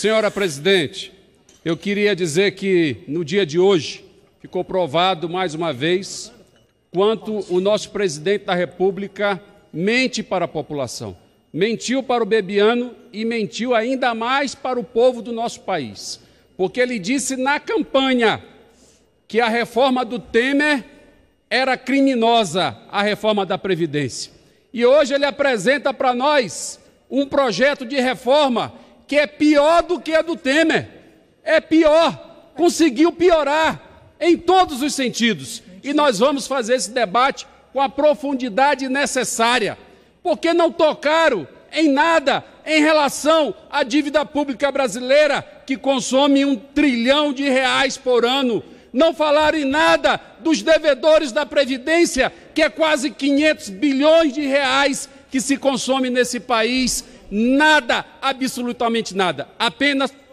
Senhora presidente, eu queria dizer que no dia de hoje ficou provado mais uma vez quanto o nosso presidente da República mente para a população. Mentiu para o Bebiano e mentiu ainda mais para o povo do nosso país, porque ele disse na campanha que a reforma do Temer era criminosa, a reforma da Previdência. E hoje ele apresenta para nós um projeto de reforma que é pior do que a do Temer. É pior, conseguiu piorar em todos os sentidos. E nós vamos fazer esse debate com a profundidade necessária, porque não tocaram em nada em relação à dívida pública brasileira, que consome um trilhão de reais por ano. Não falaram em nada dos devedores da Previdência, que é quase 500 bilhões de reais que se consome nesse país. Nada, absolutamente nada. Apenas